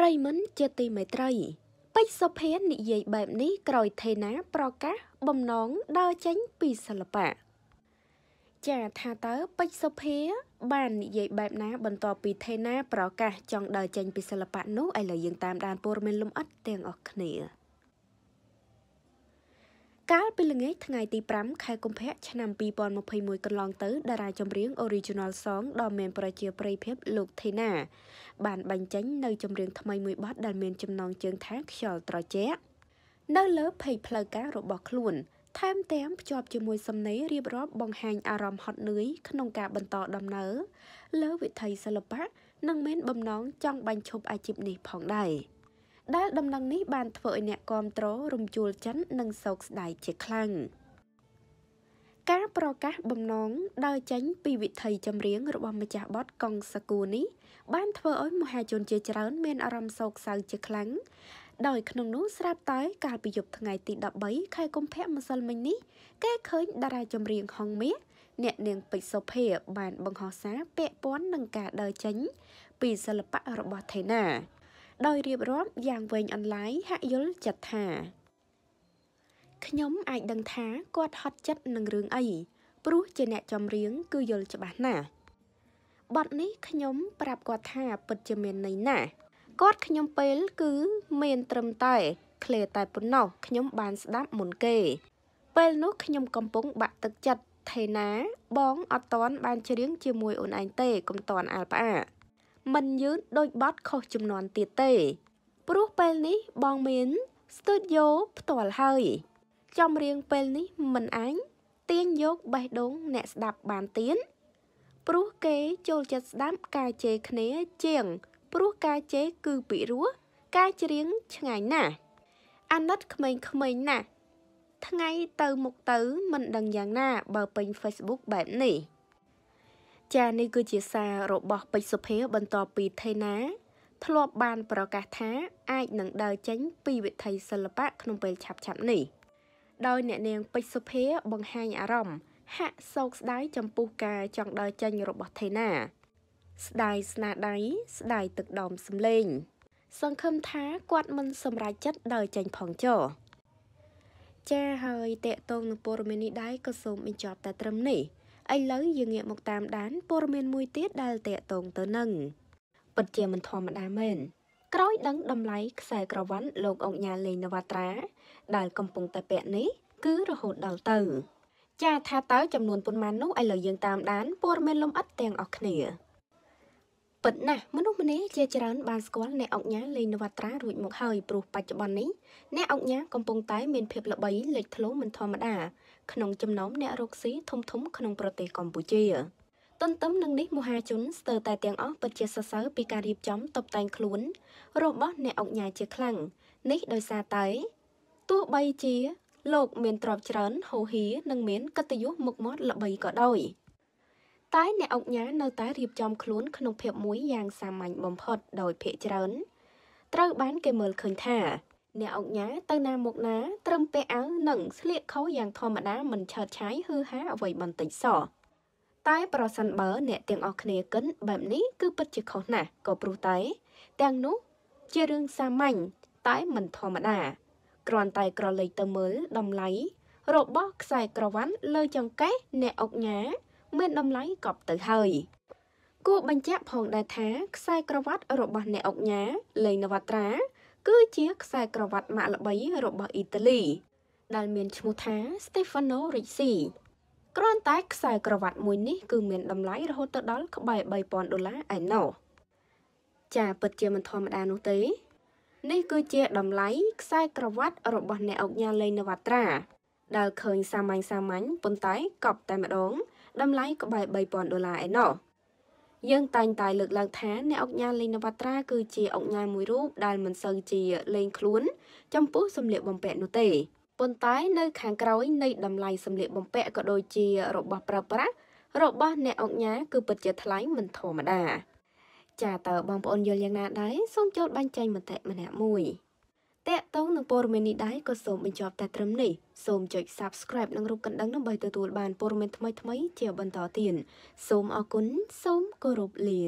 ប្រិមិនជាទីមេត្រីពេជ្រសុភាននិយាយបែបនេះក្រោយថេណា ប្រកាសបំណងដើរចេញពីសិល្បៈចាថាតើពេជ្រសុភាបាននិយាយបែបណាបន្ទាប់ពីថេណាប្រកាសចង់ដើរចេញពីសិល្បៈនោះឥឡូវយើងតាមដានព័ត៌មានលម្អិតទាំងអស់គ្នាកាលពីល្ងាចថ្ងៃទី5ខែកុម្ភៈឆ្នាំ2021កន្លងទៅ តារាចម្រៀង Original Song ដ៏មានប្រជាប្រិយភាពលោក Thena បានបញ្ចេញនៅចម្រៀងថ្មីមួយបទដែលមានចំណងជើងថាខ្យល់ត្រជាក់នៅលើเพจផ្លូវការរបស់ខ្លួនថែមទាំងភ្ជាប់ជាមួយសំណេររៀបរាប់បង្ហាញអារម្មណ៍ហត់នឿយក្នុងការបន្តដំណើរលើវិថីសិល្បៈនិងមានបំណងចង់បាញ់ឈប់អាជីពនេះផងដែរ។ដែលដំណឹងនេះបានធ្វើឲ្យអ្នកគាំទ្ររំជួលចិននិងសោកស្ដាយជាខ្លាំងការប្រកាសបំណងដើរចេញពីវិថីចម្រៀងរបស់ម្ចាស់បទកងសាគូនេះបានធ្វើឲ្យមហាជនជាច្រើនមានអារម្មណ៍សោកសៅជាខ្លាំងដោយក្នុងនោះស្រាប់តែកាលពីយប់ថ្ងៃទី13ខែកុម្ភៈម្សិលមិញនេះគេឃើញតារាចម្រៀងហងមាសអ្នកនាងពេជ្រសុភាបានបង្ហោះសារពាក់ព័ន្ធនឹងការដើរចេញពីសិល្បៈរបស់ថេណាដោយរៀបរាប់យ៉ាងវែងអន្លាយហាក់យល់ចិត្តថាខ្ញុំអាចដឹងថាគាត់ហត់ចិត្តនឹងរឿងអី ព្រោះជាអ្នកចម្រៀងគឺយល់ច្បាស់ណាស់បទនេះខ្ញុំ ប្រាប់គាត់ថាពិតជាមានន័យណាស់គាត់ខ្ញុំពេលគឺ មានត្រឹមតែឃ្លាតែប៉ុណ្ណោះខ្ញុំបានស្ដាប់មុនគេ ពេលនោះខ្ញុំកំពុងបាក់ទឹកចិត្តថេណា បងអត់តន់បានច្រៀងជាមួយអូនឯងទេកុំតន់អាល់ផ្អាមិនយឺតដោយបត់ខុសចំនួនទៀតទេ ព្រោះពេលនេះបងមានស្ទូឌីយោផ្ទាល់ហើយចម្រៀងពេលនេះមិនអញទាញយកបេះដូងអ្នកស្ដាប់បានទៀតព្រោះគេចូលចិត្តស្ដាប់ការជេរគ្នាជាង ព្រោះការជេរគឺពិរោះការច្រៀងឆ្ងាញ់ណាស់អាណិតក្មេងៗណាស់ថ្ងៃទៅមុខទៅមិនដឹងយ៉ាងណាបើពេញ Facebook បែបនេះចានេះគឺជាសាររបស់ពេជ្រសុភាបន្ទាប់ពីថេណា ធ្លាប់បានប្រកាសថាអាចនឹងដើរចេញពីវិថីសិល្បៈក្នុងពេលឆាប់ៗនេះដោយអ្នកនាងពេជ្រសុភាបង្ហាញអារម្មណ៍ហាក់សោកស្ដាយចំពោះការចង់ដើរចេញរបស់ថេណា ស្ដាយស្នាដៃស្ដាយទឹកដមសំលេង សង្ឃឹមថាគាត់មិនសម្រេចចិត្តដើរចេញផងចោចាហើយតេតងនឹងព័ត៌មាននេះដែរក៏សូមបញ្ចប់តែត្រឹមនេះឥឡូវយើងងាកមកតាមដានព័ត៌មានមួយទៀតដែលតកតងទៅនឹងពិតជាមិនធម្មតាមែនក្រោយដឹងតម្លៃខ្សែក្រវ៉ាត់លោកអង្គញាលេងនវត្រាដែលកំពុងតែពាក់នេះ គឺរហូតដល់ទៅ ចាថាតើចំនួនប៉ុន្មាននោះឥឡូវយើងតាមដានព័ត៌មានលំអិតទាំងអស់គ្នាពិតណាស់មនុស្សម្នាជាច្រើនបានស្គាល់អ្នកអង្គញាលេងនវត្រារួចមកហើយព្រោះបច្ចុប្បន្ននេះអ្នកអង្គញាកំពុងតែមានភាពល្បីលេចធ្លោមិនធម្មតាក្នុងចំណោមអ្នករកស៊ីធំធំក្នុងប្រទេសកម្ពុជាទន្ទឹមនឹងនេះមហាជនស្ទើរតែទាំងអស់ពិតជាសរសើរពីការរៀបចំតុបតែងខ្លួន របស់អ្នកអង្គញាជាខ្លាំងនេះដោយសារតែទោះបីជាលោកមានទ្រព្យច្រើន ហូរហៀនិងមានកិត្តិយសមុខមាត់ល្បីក៏ដោយតែអ្នកអង្គញានៅតែរៀបចំខ្លួនក្នុងភាពមួយយ៉ាងសាមញ្ញបំផុត ដោយភាកច្រើនត្រូវបានគេមើលឃើញថា អ្នកអង្គញាទៅណាមកណា ត្រឹមពាក់អាវនិងស្លៀកខោយ៉ាងធម្មតាមិនឆើតឆាយហឺហាអ្វីបន្តិចសោះតែប្រសិនបើ អ្នកទាំងអស់គ្នាកិនបែបនេះគឺពិតជាខុសណាស់ក៏ព្រោះតែ ទាំងនោះជារឿងសាមញ្ញតែមិនធម្មតាគ្រាន់តែក្រឡេកទៅមើលតម្លៃរបស់ខ្សែក្រវ៉ាត់លើចង្កេះអ្នកអុកញ៉ាមានតម្លៃកប់ទៅហើយគួរបញ្ជាក់ផងដែរថាខ្សែក្រវ៉ាត់របស់អ្នកអុកញ៉ាលេងនវត្រាគឺជាខ្សែក្រវ៉ាត់ម៉ាកល្បីរបស់អ៊ីតាលី ដែលមានឈ្មោះថា Stefano Ricci គ្រាន់តែខ្សែក្រវ៉ាត់មួយនេះគឺមានតម្លៃរហូតទៅដល់ក្បែរ3000ដុល្លារឯណោះចាពិតជាមិនធម្មតានោះទេនេះគឺជាតម្លៃខ្សែក្រវ៉ាត់ របស់អ្នកអុកញ៉ាលេងនវត្រាដែលឃើញសាមញ្ញសាមញ្ញប៉ុន្តែកប់តែម្ដងតម្លៃក្បែរ3000ដុល្លារឯណោះយើងតែងតែលើកឡើងថាអ្នកអង្គការលេងនវត្រាគឺជាអង្គការមួយរូបដែលមិនសូវជាលេងខ្លួនចំពោះសម្លៀកបំពាក់នោះទេប៉ុន្តែនៅខាងក្រោយនៃតម្លៃសម្លៀកបំពាក់ក៏ដូចជារបស់ប្រើប្រាស់របស់អ្នកអង្គការគឺពិតជាថ្លៃ មិនធម្មតា ចាតើបងប្អូនយល់យ៉ាងណាដែរសូមចូលបាញ់ចែងមតិម្នាក់មួយតាក់ទងនឹងព័ត៌មាននេះដែរក៏សូមបញ្ចប់តែត្រឹមនេះសូមចុច Subscribe និងរូបកណ្ដឹងដើម្បីទទួលបានព័ត៌មានថ្មីៗជាបន្តទៀតសូមអរគុណសូមគោរពលា